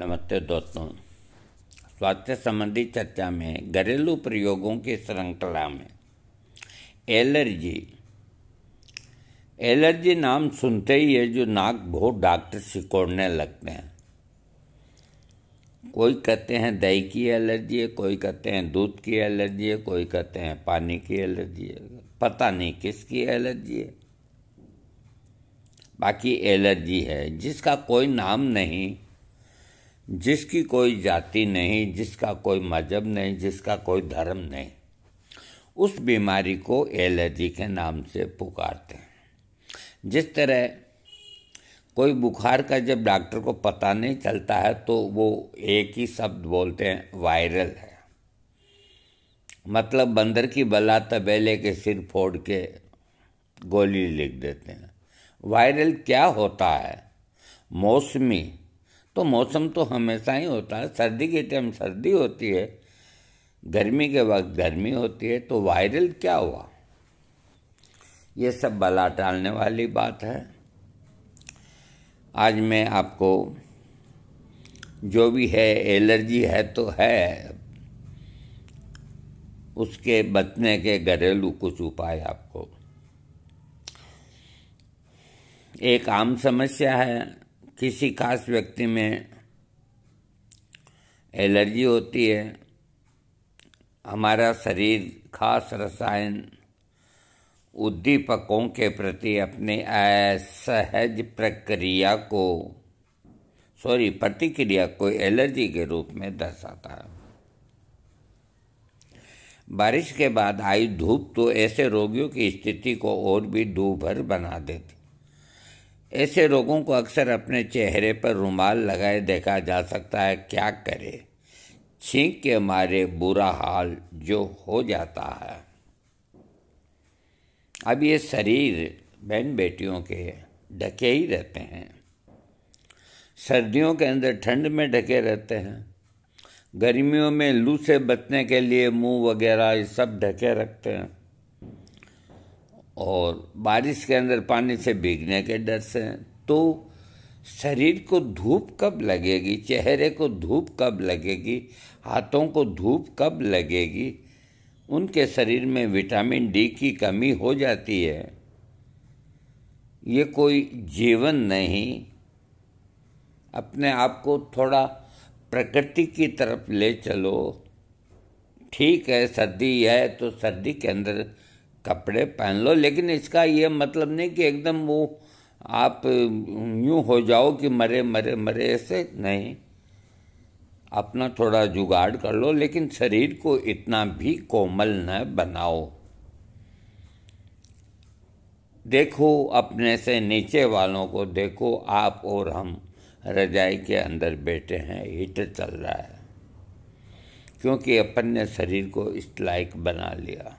नमस्ते दोस्तों स्वास्थ्य संबंधी चर्चा में घरेलू प्रयोगों की श्रृंखला में एलर्जी एलर्जी नाम सुनते ही है जो नाक बहुत डॉक्टर सिकोड़ने लगते हैं कोई कहते हैं दही की एलर्जी है कोई कहते हैं दूध की एलर्जी है कोई कहते हैं पानी की एलर्जी है पता नहीं किसकी एलर्जी है बाकी एलर्जी है जिसका कोई नाम नहीं जिसकी कोई जाति नहीं जिसका कोई मजहब नहीं जिसका कोई धर्म नहीं उस बीमारी को एलर्जी के नाम से पुकारते हैं जिस तरह कोई बुखार का जब डॉक्टर को पता नहीं चलता है तो वो एक ही शब्द बोलते हैं वायरल है मतलब बंदर की बला तबेले के सिर फोड़ के गोली लिख देते हैं वायरल क्या होता है मौसमी तो मौसम तो हमेशा ही होता है सर्दी के टाइम सर्दी होती है गर्मी के वक्त गर्मी होती है तो वायरल क्या हुआ ये सब बला टालने वाली बात है आज मैं आपको जो भी है एलर्जी है तो है उसके बचने के घरेलू कुछ उपाय आपको एक आम समस्या है किसी खास व्यक्ति में एलर्जी होती है हमारा शरीर खास रसायन उद्दीपकों के प्रति अपने असहज प्रक्रिया को सॉरी प्रतिक्रिया को एलर्जी के रूप में दर्शाता है बारिश के बाद आई धूप तो ऐसे रोगियों की स्थिति को और भी दूभर बना देती ऐसे रोगों को अक्सर अपने चेहरे पर रुमाल लगाए देखा जा सकता है क्या करे छींक के मारे बुरा हाल जो हो जाता है अब ये शरीर बहन बेटियों के ढके ही रहते हैं सर्दियों के अंदर ठंड में ढके रहते हैं गर्मियों में लू से बचने के लिए मुंह वगैरह ये सब ढके रखते हैं और बारिश के अंदर पानी से भीगने के डर से तो शरीर को धूप कब लगेगी चेहरे को धूप कब लगेगी हाथों को धूप कब लगेगी उनके शरीर में विटामिन डी की कमी हो जाती है ये कोई जीवन नहीं अपने आप को थोड़ा प्रकृति की तरफ ले चलो ठीक है सर्दी है तो सर्दी के अंदर कपड़े पहन लो लेकिन इसका ये मतलब नहीं कि एकदम वो आप यूँ हो जाओ कि मरे मरे मरे ऐसे नहीं अपना थोड़ा जुगाड़ कर लो लेकिन शरीर को इतना भी कोमल न बनाओ देखो अपने से नीचे वालों को देखो आप और हम रजाई के अंदर बैठे हैं हीटर चल रहा है क्योंकि अपन ने शरीर को इस लायक बना लिया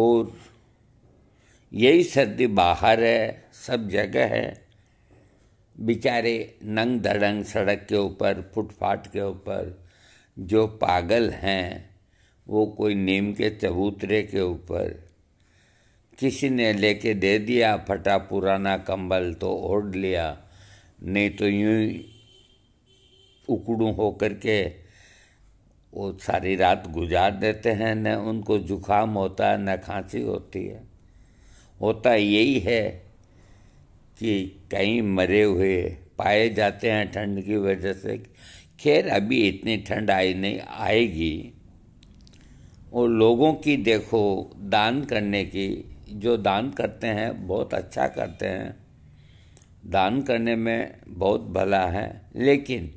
और यही सर्दी बाहर है सब जगह है बेचारे नंग धड़ंग सड़क के ऊपर फुटपाथ के ऊपर जो पागल हैं वो कोई नीम के चबूतरे के ऊपर किसी ने लेके दे दिया फटा पुराना कंबल तो ओढ़ लिया नहीं तो यूं उकड़ू होकर के वो सारी रात गुजार देते हैं न उनको जुखाम होता है न खांसी होती है होता यही है कि कहीं मरे हुए पाए जाते हैं ठंड की वजह से खैर अभी इतनी ठंड आई नहीं आएगी और लोगों की देखो दान करने की जो दान करते हैं बहुत अच्छा करते हैं दान करने में बहुत भला है लेकिन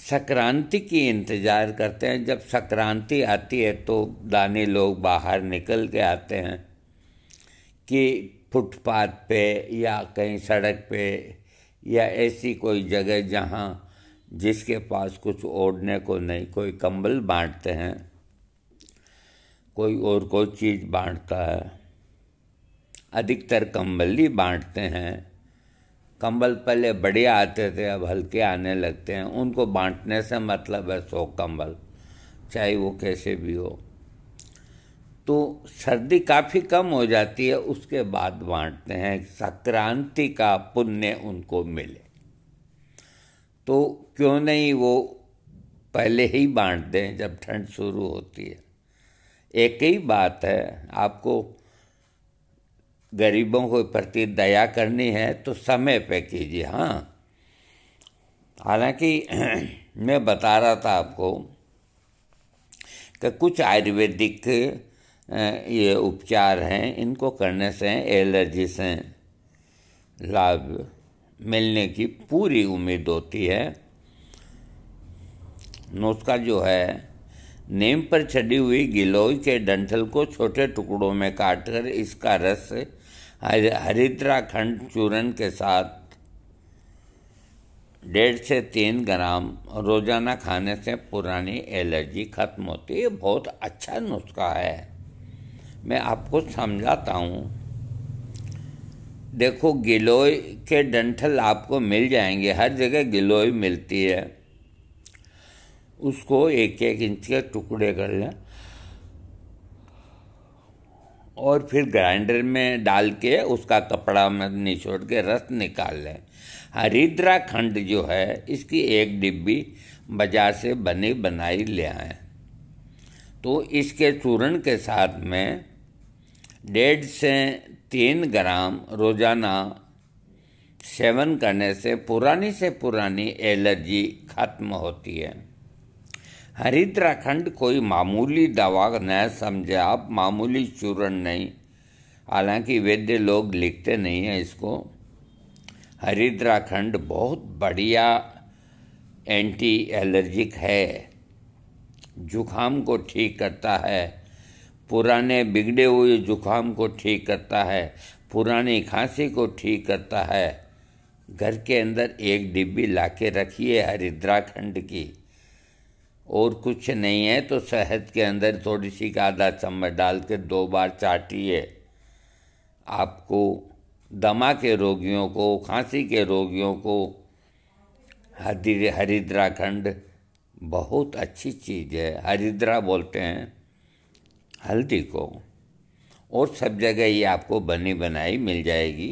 संक्रांति की इंतज़ार करते हैं जब संक्रांति आती है तो दाने लोग बाहर निकल के आते हैं कि फुटपाथ पे या कहीं सड़क पे या ऐसी कोई जगह जहाँ जिसके पास कुछ ओढ़ने को नहीं कोई कंबल बांटते हैं कोई और कोई चीज़ बांटता है अधिकतर कंबल ही बांटते हैं कंबल पहले बड़े आते थे अब हल्के आने लगते हैं उनको बांटने से मतलब है सो कंबल चाहे वो कैसे भी हो तो सर्दी काफ़ी कम हो जाती है उसके बाद बांटते हैं संक्रांति का पुण्य उनको मिले तो क्यों नहीं वो पहले ही बांट दें जब ठंड शुरू होती है एक ही बात है आपको गरीबों को प्रति दया करनी है तो समय पे कीजिए हाँ हालांकि मैं बता रहा था आपको कि कुछ आयुर्वेदिक ये उपचार हैं इनको करने से एलर्जी से लाभ मिलने की पूरी उम्मीद होती है नुस्खा जो है नेम पर चढ़ी हुई गिलोय के डंठल को छोटे टुकड़ों में काटकर इसका रस हरिद्राखंड चूरन के साथ डेढ़ से तीन ग्राम रोजाना खाने से पुरानी एलर्जी खत्म होती है बहुत अच्छा नुस्खा है मैं आपको समझाता हूँ देखो गिलोय के डंठल आपको मिल जाएंगे हर जगह गिलोय मिलती है उसको एक एक इंच के टुकड़े कर लें और फिर ग्राइंडर में डाल के उसका कपड़ा में निचोड़ के रस निकाल लें हरिद्रा खंड जो है इसकी एक डिब्बी बाजार से बनी बनाई ले आए तो इसके चूर्ण के साथ में डेढ़ से तीन ग्राम रोजाना सेवन करने से पुरानी से पुरानी एलर्जी खत्म होती है हरिद्राखंड कोई मामूली दवा न समझे आप मामूली चूर्ण नहीं हालांकि वैद्य लोग लिखते नहीं हैं इसको हरिद्राखंड बहुत बढ़िया एंटी एलर्जिक है जुखाम को ठीक करता है पुराने बिगड़े हुए जुखाम को ठीक करता है पुरानी खांसी को ठीक करता है घर के अंदर एक डिब्बी लाके रखिए हरिद्राखंड की और कुछ नहीं है तो शहद के अंदर थोड़ी सी आधा चम्मच डाल के दो बार चाटिए आपको दमा के रोगियों को खांसी के रोगियों को हरिद्रा हरिद्राखंड बहुत अच्छी चीज़ है हरिद्रा बोलते हैं हल्दी को और सब जगह ये आपको बनी बनाई मिल जाएगी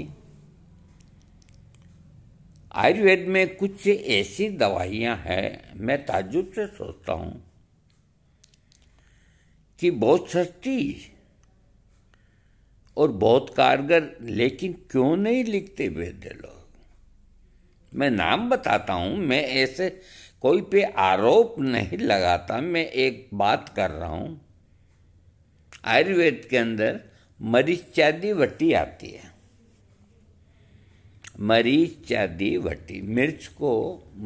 आयुर्वेद में कुछ ऐसी दवाइयां हैं मैं ताजुब से सोचता हूं कि बहुत सस्ती और बहुत कारगर लेकिन क्यों नहीं लिखते वेद्य लोग मैं नाम बताता हूं मैं ऐसे कोई पे आरोप नहीं लगाता मैं एक बात कर रहा हूं आयुर्वेद के अंदर मरीचादी वटी आती है मरीचादि भट्टी मिर्च को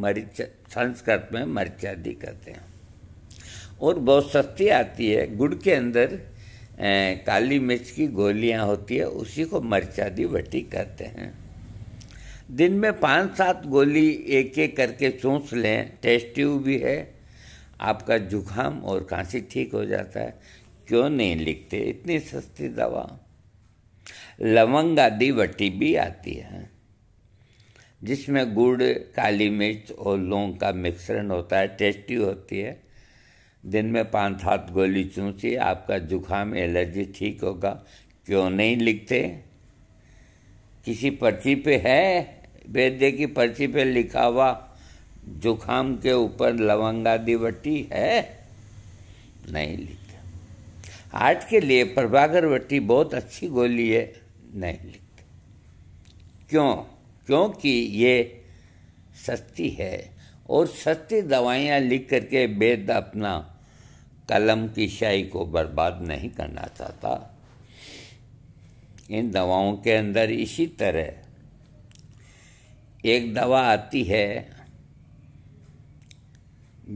मरीच संस्कृत में मरीचादि कहते हैं और बहुत सस्ती आती है गुड़ के अंदर ए, काली मिर्च की गोलियां होती है उसी को मरीचादि भट्टी कहते हैं दिन में पाँच सात गोली एक एक करके चूस लें टेस्टी भी है आपका जुखाम और खांसी ठीक हो जाता है क्यों नहीं लिखते इतनी सस्ती दवा लवंग आदि वटी भी आती है जिसमें गुड़ काली मिर्च और लौंग का मिश्रण होता है टेस्टी होती है दिन में पाँच सात गोली चूसी आपका जुखाम एलर्जी ठीक होगा क्यों नहीं लिखते किसी पर्ची पे है वैद्य की पर्ची पे लिखा हुआ जुखाम के ऊपर लवंगा दिवटी है नहीं लिखता आज के लिए प्रभाकर वट्टी बहुत अच्छी गोली है नहीं लिखता क्यों क्योंकि ये सस्ती है और सस्ती दवाइयाँ लिख करके बेद अपना कलम की शाही को बर्बाद नहीं करना चाहता इन दवाओं के अंदर इसी तरह एक दवा आती है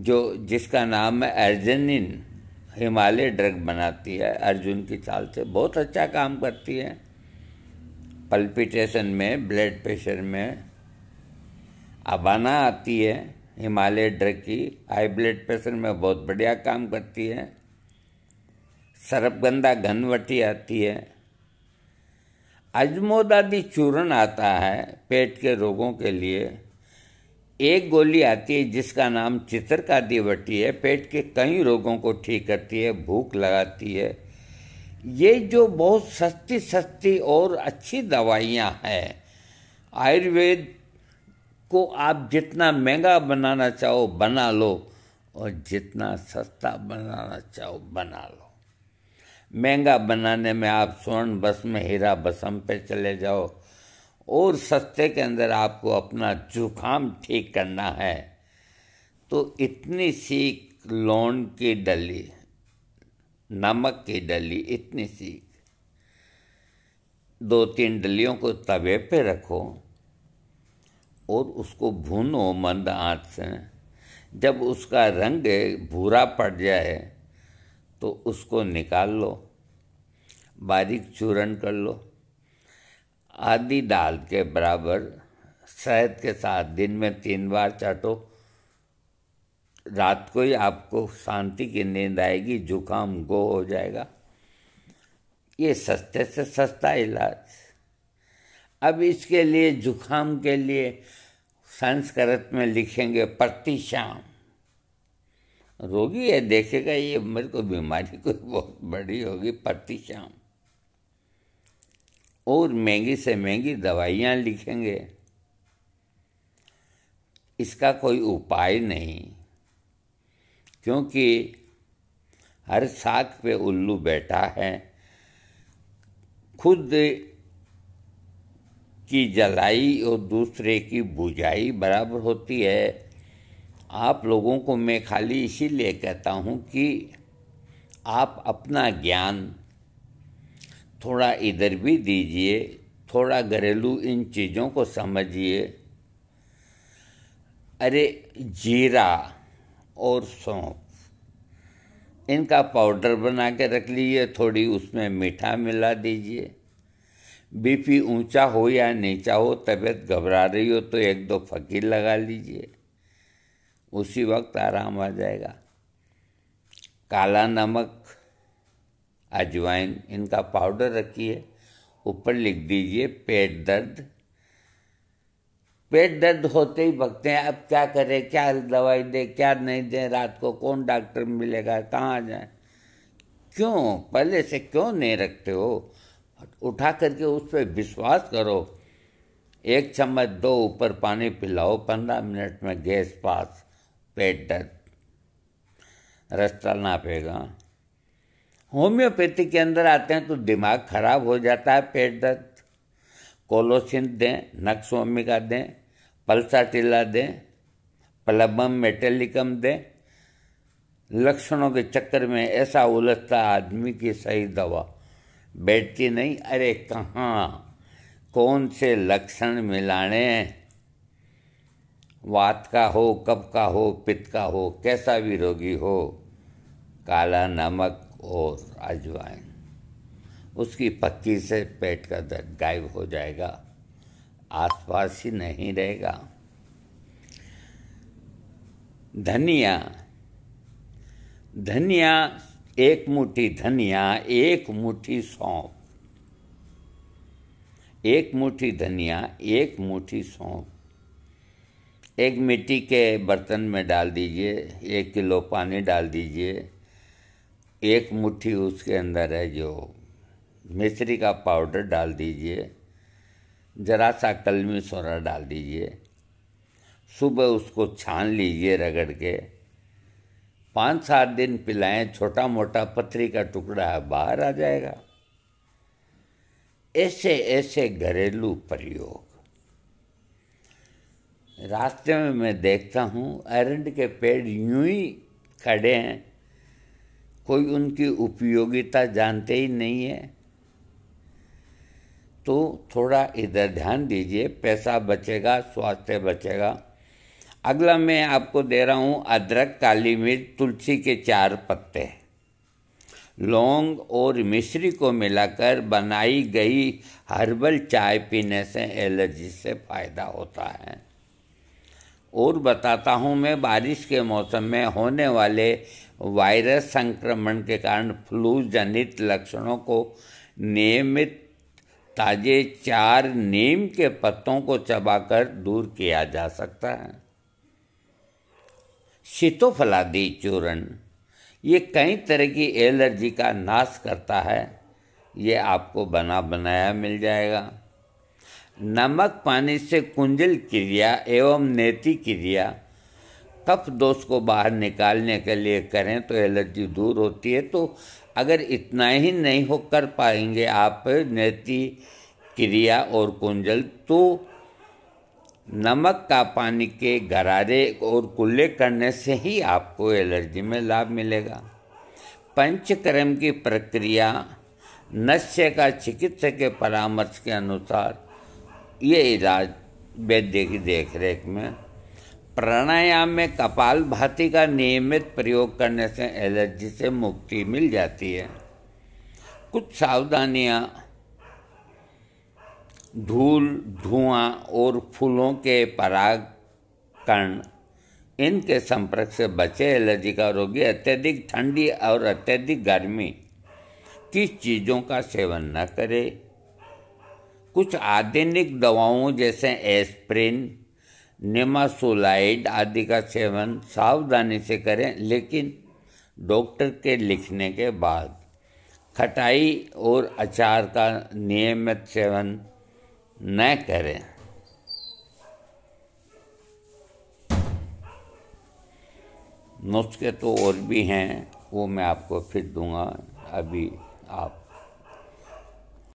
जो जिसका नाम है अर्जनिन हिमालय ड्रग बनाती है अर्जुन की चाल से बहुत अच्छा काम करती है पल्पिटेशन में ब्लड प्रेशर में अबाना आती है हिमालय ड्रग की हाई ब्लड प्रेशर में बहुत बढ़िया काम करती है सरपगंधा घनवटी आती है अजमोद आदि चूर्ण आता है पेट के रोगों के लिए एक गोली आती है जिसका नाम वटी है पेट के कई रोगों को ठीक करती है भूख लगाती है ये जो बहुत सस्ती सस्ती और अच्छी दवाइयाँ हैं आयुर्वेद को आप जितना महंगा बनाना चाहो बना लो और जितना सस्ता बनाना चाहो बना लो महंगा बनाने में आप स्वर्ण बस में हीरा बसम पे चले जाओ और सस्ते के अंदर आपको अपना जुखाम ठीक करना है तो इतनी सी लोन की डली नमक की डली इतनी सी दो तीन डलियों को तवे पे रखो और उसको भूनो मंद आँच से जब उसका रंग भूरा पड़ जाए तो उसको निकाल लो बारीक चूरन कर लो आधी दाल के बराबर शहद के साथ दिन में तीन बार चाटो रात को ही आपको शांति की नींद आएगी जुकाम गो हो जाएगा ये सस्ते से सस्ता इलाज अब इसके लिए जुकाम के लिए संस्कृत में लिखेंगे श्याम रोगी है देखेगा ये मेरे को बीमारी कोई बहुत बड़ी होगी श्याम और महंगी से महंगी दवाइयाँ लिखेंगे इसका कोई उपाय नहीं क्योंकि हर साख पे उल्लू बैठा है खुद की जलाई और दूसरे की बुझाई बराबर होती है आप लोगों को मैं खाली इसीलिए कहता हूँ कि आप अपना ज्ञान थोड़ा इधर भी दीजिए थोड़ा घरेलू इन चीज़ों को समझिए अरे जीरा और सौंफ इनका पाउडर बना के रख लीजिए थोड़ी उसमें मीठा मिला दीजिए बीपी ऊंचा हो या नीचा हो तबीयत घबरा रही हो तो एक दो फकीर लगा लीजिए उसी वक्त आराम आ जाएगा काला नमक अजवाइन इनका पाउडर रखिए ऊपर लिख दीजिए पेट दर्द पेट दर्द होते ही भगते हैं अब क्या करें क्या दवाई दें क्या नहीं दें रात को कौन डॉक्टर मिलेगा कहाँ जाए क्यों पहले से क्यों नहीं रखते हो उठा करके उस पर विश्वास करो एक चम्मच दो ऊपर पानी पिलाओ पंद्रह मिनट में गैस पास पेट दर्द रास्ता नापेगा होम्योपैथी के अंदर आते हैं तो दिमाग खराब हो जाता है पेट दर्द कोलोसिन दें नक्स ओमिका दें पल्साटिला दें प्लबम मेटेलिकम दें लक्षणों के चक्कर में ऐसा उलझता आदमी की सही दवा बैठती नहीं अरे कहाँ कौन से लक्षण मिलाने वात का हो कब का हो पित्त का हो कैसा भी रोगी हो काला नमक और अजवाइन उसकी पक्की से पेट का दर्द गायब हो जाएगा आसपास ही नहीं रहेगा धनिया धनिया एक मुट्ठी धनिया एक मुट्ठी सौंप एक मुट्ठी धनिया एक मुट्ठी सौंप एक मिट्टी के बर्तन में डाल दीजिए एक किलो पानी डाल दीजिए एक मुट्ठी उसके अंदर है जो मिश्री का पाउडर डाल दीजिए ज़रा सा कलमी सोरा डाल दीजिए सुबह उसको छान लीजिए रगड़ के पाँच सात दिन पिलाएं छोटा मोटा पथरी का टुकड़ा बाहर आ जाएगा ऐसे ऐसे घरेलू प्रयोग रास्ते में मैं देखता हूँ अरंड के पेड़ यूं ही खड़े हैं कोई उनकी उपयोगिता जानते ही नहीं है तो थोड़ा इधर ध्यान दीजिए पैसा बचेगा स्वास्थ्य बचेगा अगला मैं आपको दे रहा हूँ अदरक काली मिर्च तुलसी के चार पत्ते लौंग और मिश्री को मिलाकर बनाई गई हर्बल चाय पीने से एलर्जी से फ़ायदा होता है और बताता हूँ मैं बारिश के मौसम में होने वाले वायरस संक्रमण के कारण फ्लू जनित लक्षणों को नियमित ताजे चार नीम के पत्तों को चबाकर दूर किया जा सकता है शीतोफलादी चूर्ण ये कई तरह की एलर्जी का नाश करता है ये आपको बना बनाया मिल जाएगा नमक पानी से कुंजल क्रिया एवं नेति क्रिया कफ दोष को बाहर निकालने के लिए करें तो एलर्जी दूर होती है तो अगर इतना ही नहीं हो कर पाएंगे आप नैति क्रिया और कुंजल तो नमक का पानी के गरारे और कुल्ले करने से ही आपको एलर्जी में लाभ मिलेगा पंचकर्म की प्रक्रिया नश्य का चिकित्सक के परामर्श के अनुसार ये इलाज वैद्य की देखरेख में प्राणायाम में कपाल भाती का नियमित प्रयोग करने से एलर्जी से मुक्ति मिल जाती है कुछ सावधानियाँ धूल धुआं और फूलों के पराग कण इनके संपर्क से बचे एलर्जी का रोगी अत्यधिक ठंडी और अत्यधिक गर्मी की चीज़ों का सेवन न करे कुछ आधुनिक दवाओं जैसे एस्प्रिन नेमासोलाइड आदि का सेवन सावधानी से करें लेकिन डॉक्टर के लिखने के बाद खटाई और अचार का नियमित सेवन न करें नुस्खे तो और भी हैं वो मैं आपको फिर दूंगा अभी आप